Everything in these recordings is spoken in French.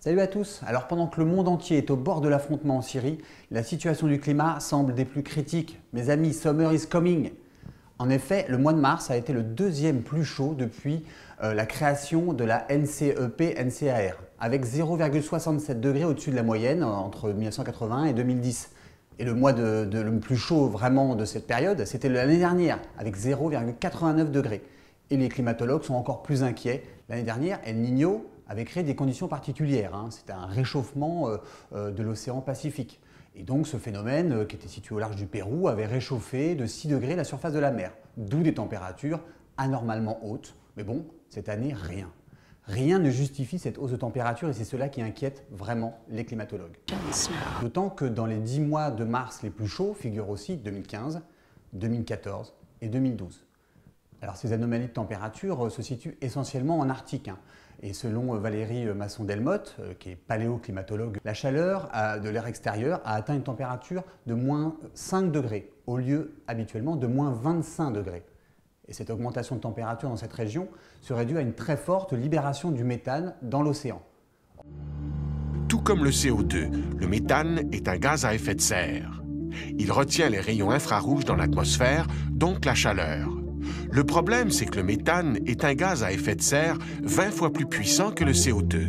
Salut à tous Alors pendant que le monde entier est au bord de l'affrontement en Syrie, la situation du climat semble des plus critiques. Mes amis, summer is coming En effet, le mois de mars a été le deuxième plus chaud depuis euh, la création de la NCEP-NCAR, avec 0,67 degrés au-dessus de la moyenne entre 1980 et 2010. Et le mois de, le plus chaud vraiment de cette période, c'était l'année dernière, avec 0,89 degrés. Et les climatologues sont encore plus inquiets. L'année dernière, El Niño avait créé des conditions particulières. Hein. C'était un réchauffement euh, euh, de l'océan Pacifique. Et donc ce phénomène, euh, qui était situé au large du Pérou, avait réchauffé de 6 degrés la surface de la mer, d'où des températures anormalement hautes. Mais bon, cette année, rien. Rien ne justifie cette hausse de température et c'est cela qui inquiète vraiment les climatologues. D'autant que dans les 10 mois de mars les plus chauds figurent aussi 2015, 2014 et 2012. Alors ces anomalies de température euh, se situent essentiellement en Arctique. Hein. Et selon euh, Valérie euh, Masson-Delmotte, qui est paléoclimatologue, la chaleur de l'air extérieur a atteint une température de moins 5 degrés, au lieu habituellement de moins 25 degrés. Et cette augmentation de température dans cette région serait due à une très forte libération du méthane dans l'océan. Tout comme le CO2, le méthane est un gaz à effet de serre. Il retient les rayons infrarouges dans l'atmosphère, donc la chaleur. Le problème, c'est que le méthane est un gaz à effet de serre 20 fois plus puissant que le CO2.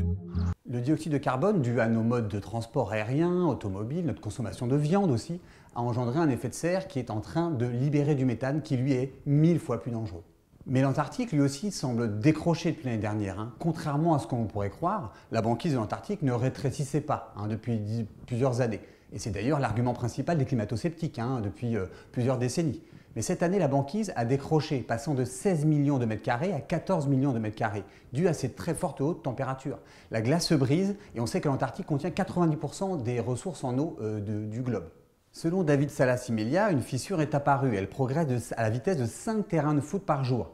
Le dioxyde de carbone, dû à nos modes de transport aérien, automobile, notre consommation de viande aussi, a engendré un effet de serre qui est en train de libérer du méthane qui lui est mille fois plus dangereux. Mais l'Antarctique, lui aussi, semble décrocher depuis l'année dernière. Hein. Contrairement à ce qu'on pourrait croire, la banquise de l'Antarctique ne rétrécissait pas hein, depuis plusieurs années. Et c'est d'ailleurs l'argument principal des climato-sceptiques hein, depuis euh, plusieurs décennies. Mais cette année, la banquise a décroché, passant de 16 millions de mètres carrés à 14 millions de mètres carrés, dû à ces très fortes hautes températures. La glace se brise et on sait que l'Antarctique contient 90% des ressources en eau euh, du globe. Selon David salas Salasimelia, une fissure est apparue. Elle progresse à la vitesse de 5 terrains de foot par jour.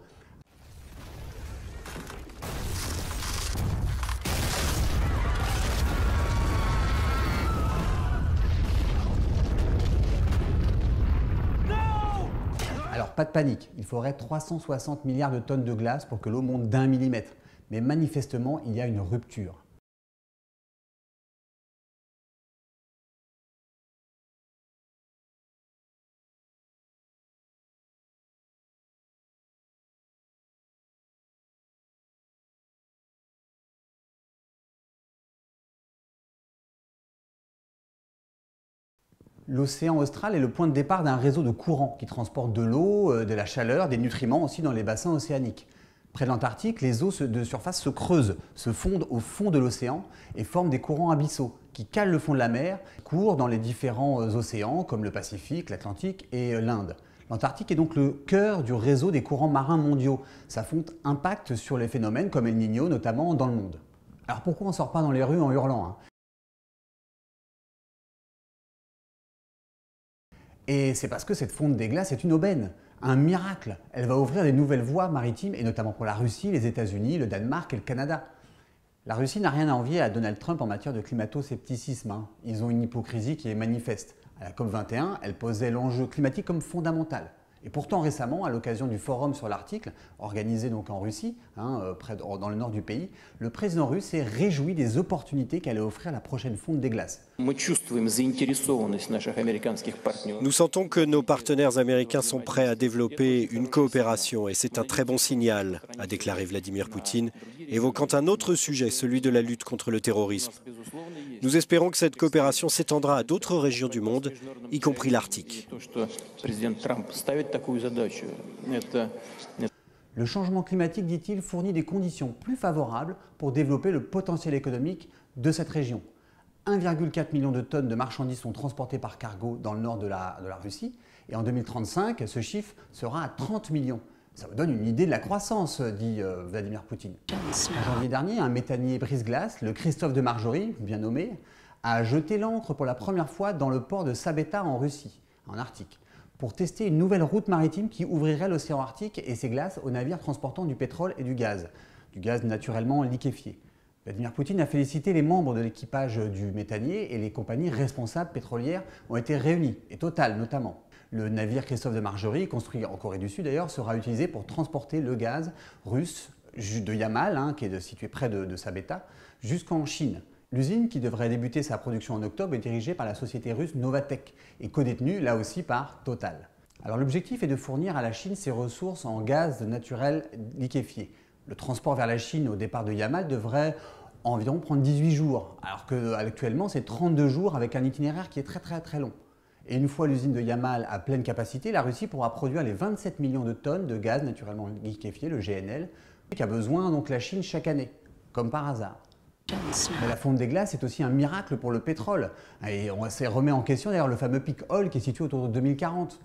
Alors pas de panique, il faudrait 360 milliards de tonnes de glace pour que l'eau monte d'un millimètre. Mais manifestement, il y a une rupture. L'océan austral est le point de départ d'un réseau de courants qui transportent de l'eau, euh, de la chaleur, des nutriments aussi dans les bassins océaniques. Près de l'Antarctique, les eaux de surface se creusent, se fondent au fond de l'océan et forment des courants abyssaux qui calent le fond de la mer, courent dans les différents euh, océans comme le Pacifique, l'Atlantique et euh, l'Inde. L'Antarctique est donc le cœur du réseau des courants marins mondiaux. Sa fonte impacte sur les phénomènes comme El Niño notamment dans le monde. Alors pourquoi on ne sort pas dans les rues en hurlant hein Et c'est parce que cette fonte des glaces est une aubaine, un miracle. Elle va ouvrir des nouvelles voies maritimes, et notamment pour la Russie, les États-Unis, le Danemark et le Canada. La Russie n'a rien à envier à Donald Trump en matière de climato-scepticisme. Hein. Ils ont une hypocrisie qui est manifeste. À la COP21, elle posait l'enjeu climatique comme fondamental. Et pourtant, récemment, à l'occasion du forum sur l'article, organisé donc en Russie, hein, euh, dans le nord du pays, le président russe est réjoui des opportunités qu'allait offrir la prochaine fonte des glaces. Nous sentons que nos partenaires américains sont prêts à développer une coopération et c'est un très bon signal, a déclaré Vladimir Poutine, évoquant un autre sujet, celui de la lutte contre le terrorisme. Nous espérons que cette coopération s'étendra à d'autres régions du monde, y compris l'Arctique. Le changement climatique, dit-il, fournit des conditions plus favorables pour développer le potentiel économique de cette région. 1,4 million de tonnes de marchandises sont transportées par cargo dans le nord de la, Russie, et en 2035, ce chiffre sera à 30 millions. Ça vous donne une idée de la croissance, dit euh, Vladimir Poutine. En janvier dernier, un méthanier brise-glace, le Christophe de Marjorie, bien nommé, a jeté l'ancre pour la première fois dans le port de Sabeta en Russie, en Arctique, pour tester une nouvelle route maritime qui ouvrirait l'océan Arctique et ses glaces aux navires transportant du pétrole et du gaz, du gaz naturellement liquéfié. Vladimir Poutine a félicité les membres de l'équipage du méthanier et les compagnies responsables pétrolières ont été réunies, et Total notamment. Le navire Christophe de Margerie, construit en Corée du Sud d'ailleurs, sera utilisé pour transporter le gaz russe de Yamal, hein, qui est situé près de, de Sabeta, jusqu'en Chine. L'usine, qui devrait débuter sa production en octobre, est dirigée par la société russe Novatech et codétenue là aussi par Total. Alors l'objectif est de fournir à la Chine ses ressources en gaz naturel liquéfié. Le transport vers la Chine au départ de Yamal devrait environ prendre 18 jours, alors qu'actuellement euh, c'est 32 jours avec un itinéraire qui est très très très long. Et une fois l'usine de Yamal à pleine capacité, la Russie pourra produire les 27 millions de tonnes de gaz naturellement liquéfié, le GNL, qu'a besoin donc la Chine chaque année, comme par hasard. Mais la fonte des glaces est aussi un miracle pour le pétrole. Et on remet en question d'ailleurs le fameux pic Hall qui est situé autour de 2040.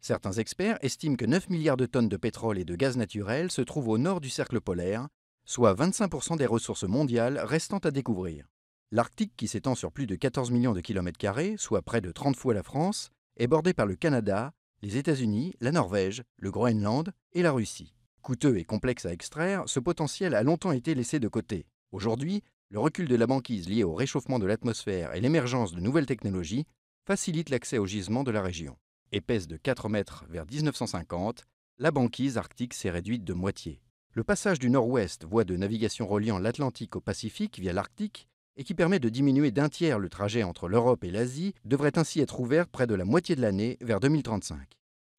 Certains experts estiment que 9 milliards de tonnes de pétrole et de gaz naturel se trouvent au nord du cercle polaire, soit 25% des ressources mondiales restant à découvrir. L'Arctique, qui s'étend sur plus de 14 millions de kilomètres carrés, soit près de 30 fois la France, est bordé par le Canada, les États-Unis, la Norvège, le Groenland et la Russie. Coûteux et complexe à extraire, ce potentiel a longtemps été laissé de côté. Aujourd'hui, le recul de la banquise lié au réchauffement de l'atmosphère et l'émergence de nouvelles technologies facilite l'accès aux gisements de la région. Épaisse de 4 mètres vers 1950, la banquise arctique s'est réduite de moitié. Le passage du nord-ouest, voie de navigation reliant l'Atlantique au Pacifique via l'Arctique, et qui permet de diminuer d'un tiers le trajet entre l'Europe et l'Asie, devrait ainsi être ouverte près de la moitié de l'année vers 2035.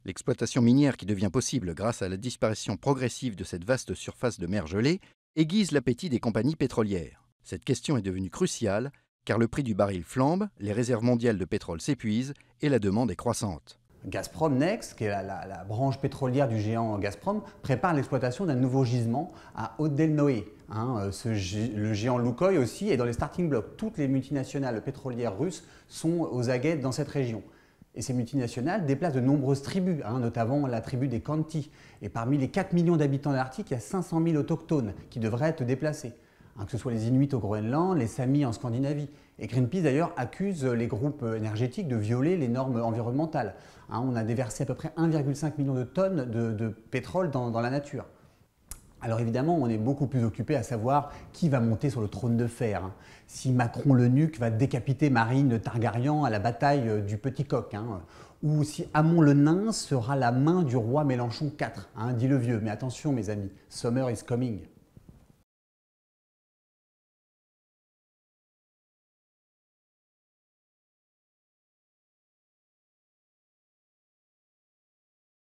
L'exploitation minière qui devient possible grâce à la disparition progressive de cette vaste surface de mer gelée aiguise l'appétit des compagnies pétrolières. Cette question est devenue cruciale car le prix du baril flambe, les réserves mondiales de pétrole s'épuisent et la demande est croissante. Gazprom Next, qui est la, branche pétrolière du géant Gazprom, prépare l'exploitation d'un nouveau gisement à haute Hein, euh, le géant Lukoil aussi est dans les starting blocks. Toutes les multinationales pétrolières russes sont aux aguets dans cette région. Et ces multinationales déplacent de nombreuses tribus, hein, notamment la tribu des Kanti. Et parmi les 4 millions d'habitants de l'Arctique, il y a 500 000 autochtones qui devraient être déplacés. Hein, que ce soit les Inuits au Groenland, les Samis en Scandinavie. Et Greenpeace d'ailleurs accuse les groupes énergétiques de violer les normes environnementales. Hein, on a déversé à peu près 1,5 million de tonnes de, pétrole dans, la nature. Alors évidemment, on est beaucoup plus occupé à savoir qui va monter sur le trône de fer. Hein. Si Macron le nuque va décapiter Marine Targaryen à la bataille du Petit Coq. Ou si Hamon le nain sera la main du roi Mélenchon IV, dit le vieux. Mais attention mes amis, summer is coming.